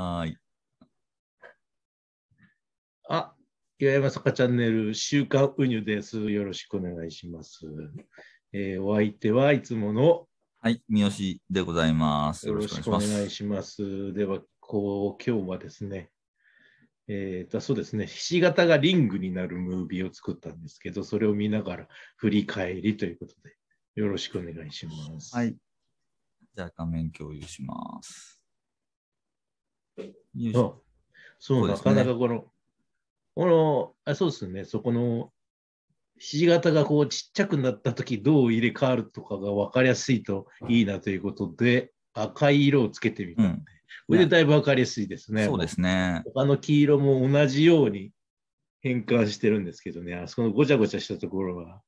はい。あ、岩山坂チャンネル、週刊ウニュです。よろしくお願いします。えー、お相手はいつもの。はい、三好でございます。よろしくお願いします。では、こう、今日はですね、えーと、そうですね、ひし形がリングになるムービーを作ったんですけど、それを見ながら振り返りということで、よろしくお願いします。はい。じゃあ、画面共有します。そう。そう、ね、なかなかこの、この、あそうですね、そこの、ひじ形がこうちっちゃくなった時どう入れ替わるとかが分かりやすいといいなということで、赤い色をつけてみた、うんで、これでだいぶ分かりやすいですね。そうですね。他の黄色も同じように変換してるんですけどね、あそこのごちゃごちゃしたところが。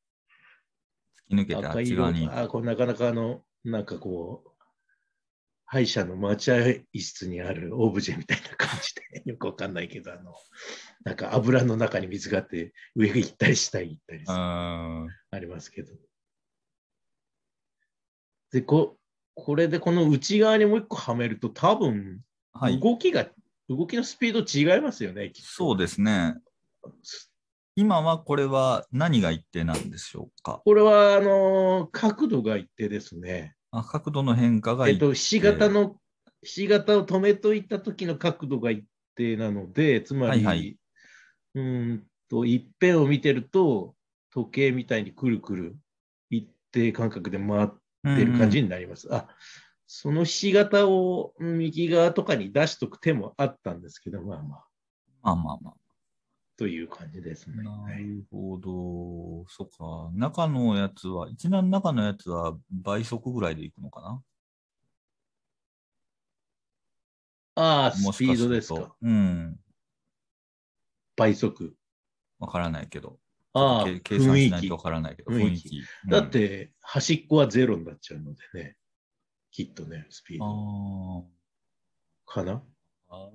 突き抜けたあっち側に。あこれなかなかあの、なんかこう、歯医者の待合室にあるオブジェみたいな感じで よくわかんないけどあのなんか油の中に水があって上行ったり下行ったりありますけどでここれでこの内側にもう一個はめると多分動きが、はい、動きのスピード違いますよねそうですね今はこれは何が一定なんでしょうかこれはあの角度が一定ですねあ角度の変化がえっと、ひし形の、ひし形を止めといた時の角度が一定なので、つまり、はいはい、うんと、一辺を見てると、時計みたいにくるくる一定間隔で回ってる感じになります。うんうん、あそのひし形を右側とかに出しとく手もあったんですけど、まあまあ。まあまあまあ。という感じですね。なるほど、そっか、中のやつは、一覧の中のやつは倍速ぐらいでいくのかなああ、スピードですか。うん。倍速。わからないけど。ああ、計算しないとわからないけど、雰囲気。囲気うん、だって、端っこはゼロになっちゃうのでね、きっとね、スピード。ああ。かなあ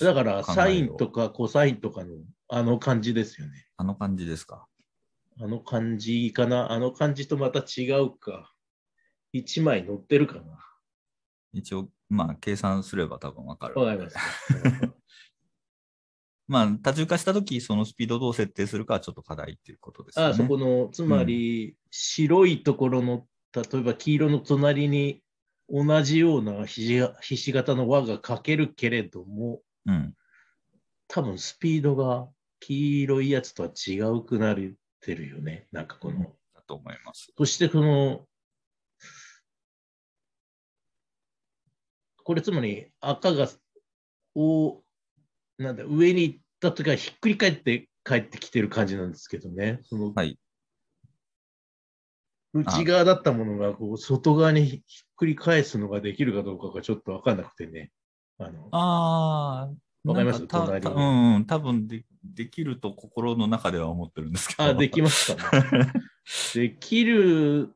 だからサインとかコサインとかのあの感じですよね。あの感じですか。あの感じかな。あの感じとまた違うか。一枚乗ってるかな。一応、まあ、計算すれば多分わかる。わかります。まあ、多重化したとき、そのスピードをどう設定するかはちょっと課題っていうことですね。あそこの、つまり、白いところの、うん、例えば黄色の隣に同じようなひし形の輪がかけるけれども、うん、多分スピードが黄色いやつとは違うくなってるよね。なんかこの。だと思います。そしてこの、これつまり赤がおなんだ上に行った時はひっくり返って帰ってきてる感じなんですけどね。そのはい、内側だったものがこう外側にひっくり返すのができるかどうかがちょっと分かんなくてね。あのあわかります隣うん、うん、多分でできると心の中では思ってるんですけど。あ、できますか、ね、できる、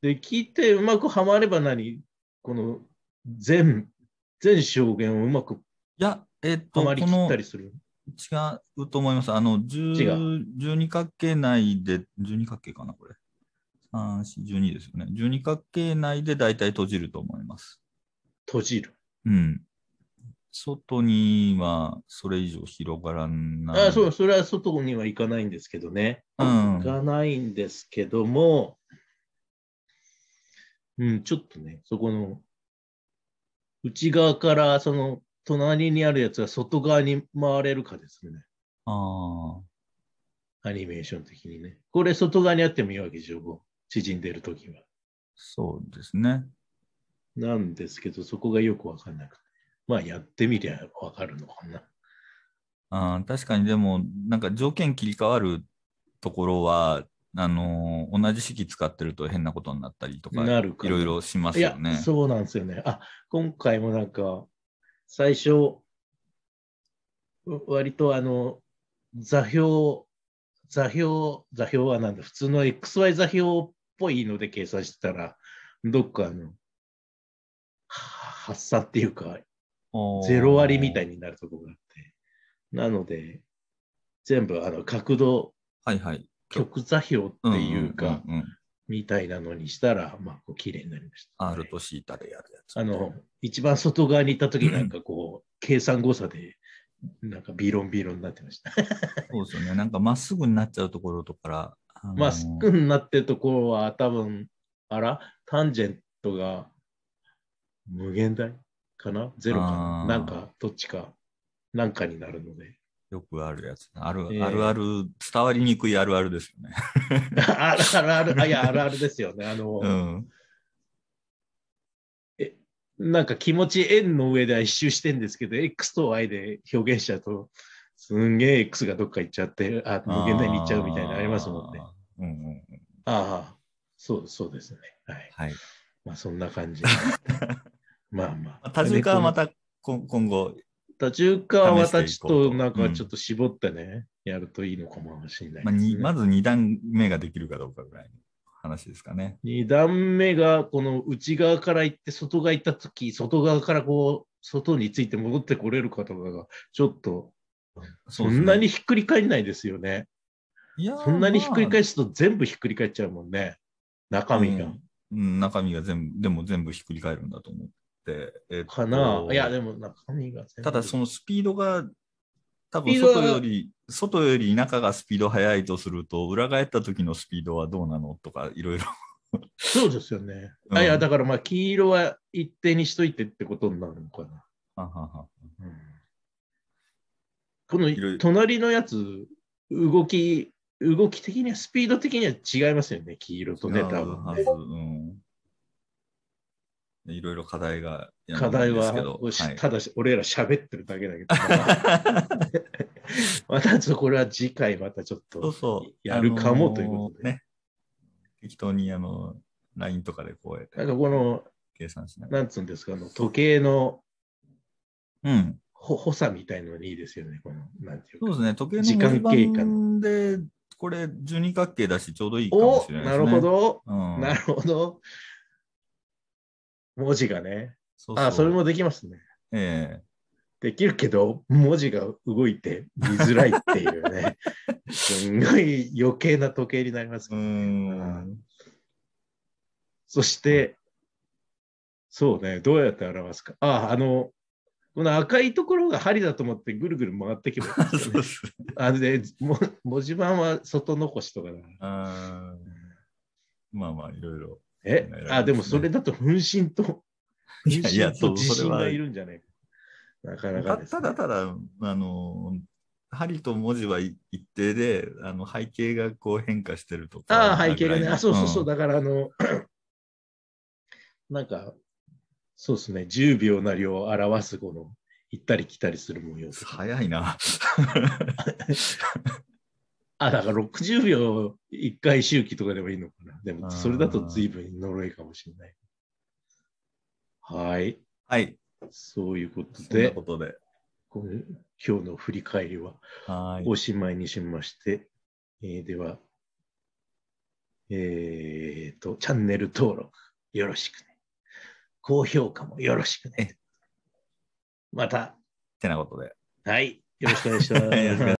できてうまくはまれば何この全、全証言をうまく。いや、えっと、はまりきったりする。違うと思います。あの、12角形内で、12角形かな、これ。12ですよね。12角形内で大体閉じると思います。閉じるうん。外にはそれ以上広がらない。あそう、それは外には行かないんですけどね。うん、行かないんですけども、うん、ちょっとね、そこの内側からその隣にあるやつが外側に回れるかですね。ああ。アニメーション的にね。これ外側にあってもいいわけでしょ、縮んでる時は。そうですね。なんですけど、そこがよくわかんなくて。まあ、やってみりゃわかるのかな。あ確かに、でも、なんか条件切り替わるところは、あのー、同じ式使ってると変なことになったりとか、いろいろしますよね。そうなんですよね。あ、今回もなんか、最初、割とあの、座標、座標、座標はなんだ、普通の XY 座標ぽいので計算してたら、どっかの、発散っていうか、ゼロ割みたいになるところがあって。なので、全部あの角度、はいはい、極座標っていうか、みたいなのにしたら、まあ、こう綺麗になりました、ね。R とシータでやるやつ。あの、一番外側にいた時なんかこう、計算誤差で、なんかビロンビロンになってました。そうですよね。なんかまっすぐになっちゃうところとかのー、まあ、スクになってるところは多分、あら、タンジェントが無限大かなゼロかななんか、どっちか、なんかになるので。よくあるやつ。ある、えー、あるある、伝わりにくいあるあるですよね。あるあるある、あいや、あるあるですよね。あの、うん、え、なんか気持ち円の上では一周してんですけど、X と Y で表現しちゃうと、すんげえ X がどっか行っちゃって、あ、無限大に行っちゃうみたいなありますもんね。うんうん、ああ、そうそうですね。はい。はい、まあそんな感じ。まあまあ。多重化はまた今後。多重化は私となんかちょっと絞ってね、うん、やるといいのかもしれない、ね、まあ、まず2段目ができるかどうかぐらいの話ですかね。2段目がこの内側から行って外側行った時、外側からこう外について戻ってこれるかとかがちょっとそんなにひっくり返んないですよね。いやそんなにひっくり返すと全部ひっくり返っちゃうもんね、中身が。うん、中身が全部、でも全部ひっくり返るんだと思って。えっと、かないや、でも中身がただそのスピードが、多分外より、外より中がスピード速いとすると、裏返った時のスピードはどうなのとか、いろいろ。そうですよね。うん、いや、だからまあ、黄色は一定にしといてってことになるのかな。ははこの隣のやつ、動き、動き的には、スピード的には違いますよね、黄色とね、多分、ねうん、いろいろ課題が課題は、はい、ただし、俺ら喋ってるだけだけど。またちょっとこれは次回またちょっとやるかもということで。そうそうあのー、ね、適当にあの LINE とかでこうやって。なんかこの、計算しななんつうんですか、あの時計の、うん。ほ補佐みたいのにいいですよね、この、なんていうそうですね、時計の時間経過の。で、これ、十二角形だし、ちょうどいいかもしれないですね。なるほど、うん、なるほど。文字がね。そうそうあ、それもできますね。ええー、できるけど、文字が動いて見づらいっていうね、すんごい余計な時計になりますね、そして、そうね、どうやって表すか。あ、あの、この赤いところが針だと思ってぐるぐる回ってけます、ね、そうす。あで文字盤は外残しとかだ。まあまあ、いろいろ。え、あ、でもそれだと分身と、いやと自信がいるんじゃないなかなか、ね、ただただ、あの、針と文字は一定で、あの背景がこう変化してるとか。ああ、背景がね。あ、そうそうそう。うん、だから、あの、なんか、そうですね、10秒なりを表すこの、行ったり来たりする模様。早いな。あ、だから60秒1回周期とかでもいいのかな。でも、それだと随分呪いかもしれない。はい。はい。そういうことで、ことで今日の振り返りはおしまいにしまして、えー、では、えっ、と、チャンネル登録よろしくね。高評価もよろしくね。また。ってなことで。はい。よろしくお願いします。